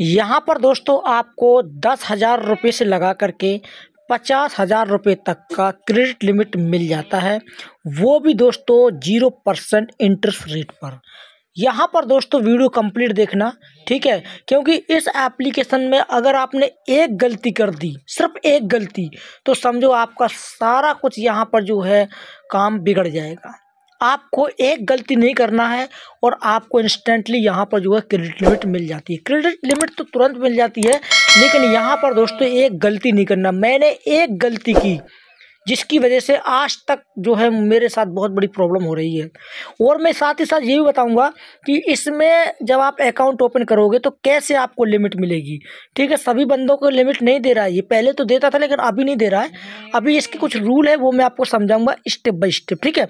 यहाँ पर दोस्तों आपको दस हज़ार रुपये से लगा करके पचास हज़ार रुपये तक का क्रेडिट लिमिट मिल जाता है वो भी दोस्तों जीरो परसेंट इंटरेस्ट रेट पर यहाँ पर दोस्तों वीडियो कंप्लीट देखना ठीक है क्योंकि इस एप्लीकेशन में अगर आपने एक गलती कर दी सिर्फ एक गलती तो समझो आपका सारा कुछ यहाँ पर जो है काम बिगड़ जाएगा आपको एक गलती नहीं करना है और आपको इंस्टेंटली यहाँ पर जो है क्रेडिट लिमिट मिल जाती है क्रेडिट लिमिट तो तुरंत मिल जाती है लेकिन यहाँ पर दोस्तों एक गलती नहीं करना मैंने एक गलती की जिसकी वजह से आज तक जो है मेरे साथ बहुत बड़ी प्रॉब्लम हो रही है और मैं साथ ही साथ ये भी बताऊँगा कि इसमें जब आप अकाउंट ओपन करोगे तो कैसे आपको लिमिट मिलेगी ठीक है सभी बंदों को लिमिट नहीं दे रहा है ये पहले तो देता था लेकिन अभी नहीं दे रहा है अभी इसके कुछ रूल है वो मैं आपको समझाऊंगा स्टेप बाई स्टेप ठीक है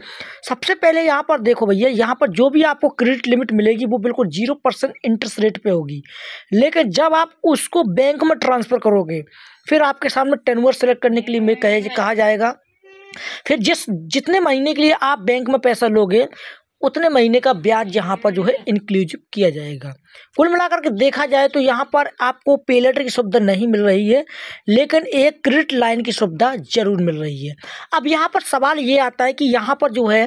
सबसे पहले यहाँ पर देखो भैया यहाँ पर जो भी आपको क्रेडिट लिमिट मिलेगी वो बिल्कुल जीरो परसेंट इंटरेस्ट रेट पर होगी लेकिन जब आप उसको बैंक में ट्रांसफ़र करोगे फिर आपके सामने टर्नओवर सेलेक्ट करने के लिए में कहे कहा जाएगा फिर जिस जितने महीने के लिए आप बैंक में पैसा लोगे उतने महीने का ब्याज यहाँ पर जो है इंक्लूजिव किया जाएगा कुल मिलाकर के देखा जाए तो यहाँ पर आपको पेलेटर की सुविधा नहीं मिल रही है लेकिन एक क्रेडिट लाइन की सुविधा जरूर मिल रही है अब यहाँ पर सवाल ये आता है कि यहाँ पर जो है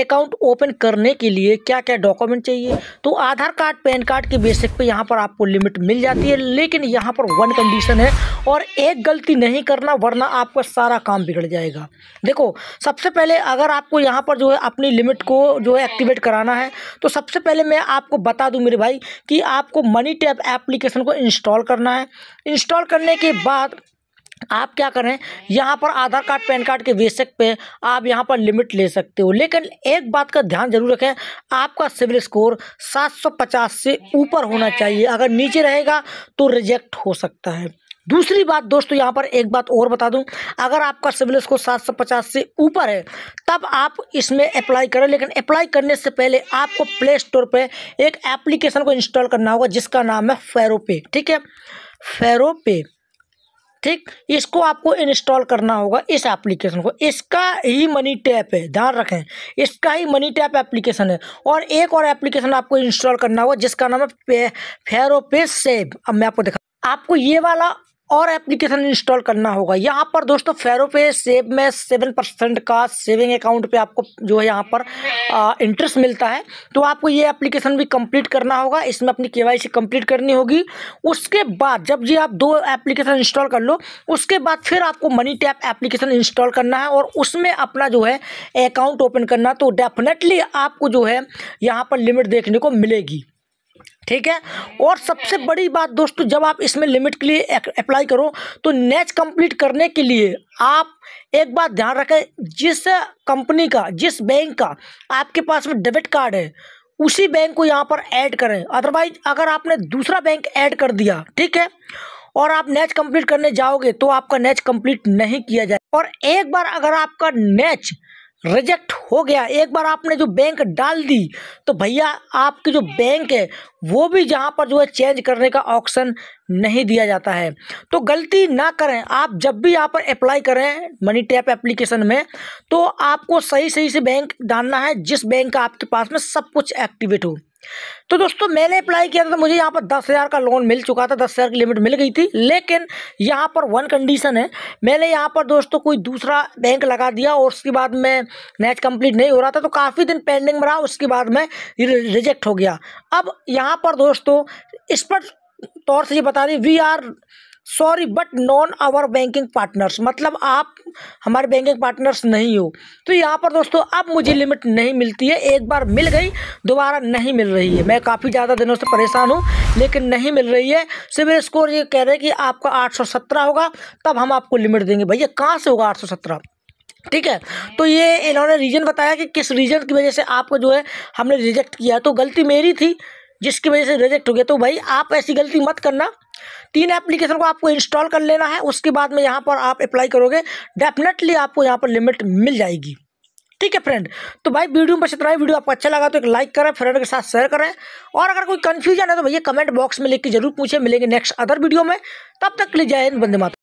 अकाउंट ओपन करने के लिए क्या क्या डॉक्यूमेंट चाहिए तो आधार कार्ड पैन कार्ड के बेसिक पर यहाँ पर आपको लिमिट मिल जाती है लेकिन यहाँ पर वन कंडीशन है और एक गलती नहीं करना वरना आपका सारा काम बिगड़ जाएगा देखो सबसे पहले अगर आपको यहाँ पर जो है अपनी लिमिट को जो है एक्टिवेट कराना है तो सबसे पहले मैं आपको बता दूं मेरे भाई कि आपको मनी टैप एप्लीकेशन को इंस्टॉल करना है इंस्टॉल करने के बाद आप क्या करें यहाँ पर आधार कार्ड पैन कार्ड के बेसिक पे आप यहाँ पर लिमिट ले सकते हो लेकिन एक बात का ध्यान जरूर रखें आपका सिविल स्कोर 750 से ऊपर होना चाहिए अगर नीचे रहेगा तो रिजेक्ट हो सकता है दूसरी बात दोस्तों यहाँ पर एक बात और बता दूँ अगर आपका सिविल स्कोर सात सौ पचास से ऊपर है तब आप इसमें अप्लाई करें लेकिन अप्लाई करने से पहले आपको प्ले स्टोर पर एक एप्लीकेशन को इंस्टॉल करना होगा जिसका नाम है फेरोपे ठीक है फेरोपे ठीक इसको आपको इंस्टॉल करना होगा इस एप्लीकेशन को इसका ही मनी टैप है ध्यान रखें इसका ही मनी टैप एप्लीकेशन है और एक और एप्लीकेशन आपको इंस्टॉल करना होगा जिसका नाम है फेरोपे सेव अब मैं आपको दिखा आपको ये वाला और एप्लीकेशन इंस्टॉल करना होगा यहाँ पर दोस्तों फेरो पे सेव में सेवन परसेंट का सेविंग अकाउंट पे आपको जो है यहाँ पर इंटरेस्ट मिलता है तो आपको ये एप्लीकेशन भी कंप्लीट करना होगा इसमें अपनी के वाई कंप्लीट करनी होगी उसके बाद जब ये आप दो एप्लीकेशन इंस्टॉल कर लो उसके बाद फिर आपको मनी टैप एप्लीकेशन इंस्टॉल करना है और उसमें अपना जो है अकाउंट ओपन करना तो डेफिनेटली आपको जो है यहाँ पर लिमिट देखने को मिलेगी ठीक है और सबसे बड़ी बात दोस्तों जब आप इसमें लिमिट के लिए अप्लाई करो तो नेच कंप्लीट करने के लिए आप एक बात ध्यान रखें जिस कंपनी का जिस बैंक का आपके पास में डेबिट कार्ड है उसी बैंक को यहाँ पर ऐड करें अदरवाइज अगर आपने दूसरा बैंक ऐड कर दिया ठीक है और आप नेच कंप्लीट करने जाओगे तो आपका नेच कंप्लीट नहीं किया जाए और एक बार अगर आपका नेच रिजेक्ट हो गया एक बार आपने जो बैंक डाल दी तो भैया आपकी जो बैंक है वो भी जहाँ पर जो है चेंज करने का ऑप्शन नहीं दिया जाता है तो गलती ना करें आप जब भी यहाँ पर अप्लाई करें मनी टैप एप्लीकेशन में तो आपको सही सही से बैंक डालना है जिस बैंक का आपके पास में सब कुछ एक्टिवेट हो तो दोस्तों मैंने अप्लाई किया था तो मुझे यहाँ पर दस हज़ार का लोन मिल चुका था दस हज़ार की लिमिट मिल गई थी लेकिन यहाँ पर वन कंडीशन है मैंने यहाँ पर दोस्तों कोई दूसरा बैंक लगा दिया और उसके बाद में नेट कंप्लीट नहीं हो रहा था तो काफ़ी दिन पेंडिंग में रहा उसके बाद में रिजेक्ट हो गया अब यहाँ पर दोस्तों इस पर तौर से ये बता दें we are sorry but non our banking partners मतलब आप हमारे बैंकिंग पार्टनर्स नहीं हो तो यहाँ पर दोस्तों अब मुझे लिमिट नहीं मिलती है एक बार मिल गई दोबारा नहीं मिल रही है मैं काफ़ी ज़्यादा दिनों से परेशान हूँ लेकिन नहीं मिल रही है सिविल स्कोर ये कह रहे हैं कि आपका आठ सौ सत्रह होगा तब हम आपको लिमिट देंगे भैया कहाँ से होगा आठ सौ सत्रह ठीक है तो ये इन्होंने रीज़न बताया कि किस रीज़न की वजह से आपको जो है हमने रिजेक्ट किया तो गलती मेरी थी जिसकी वजह से रिजेक्ट हो गया तो भाई आप ऐसी गलती मत करना तीन एप्लीकेशन को आपको इंस्टॉल कर लेना है उसके बाद में यहाँ पर आप अप्लाई करोगे डेफिनेटली आपको यहाँ पर लिमिट मिल जाएगी ठीक है फ्रेंड तो भाई वीडियो में बस इतना ही वीडियो आपको अच्छा लगा तो एक लाइक करें फ्रेंड के साथ शेयर करें और अगर कोई कन्फ्यूजन है तो भैया कमेंट बॉक्स में लिख के जरूर पूछे मिलेंगे नेक्स्ट अदर वीडियो में तब तक जय हिंद बंदे माता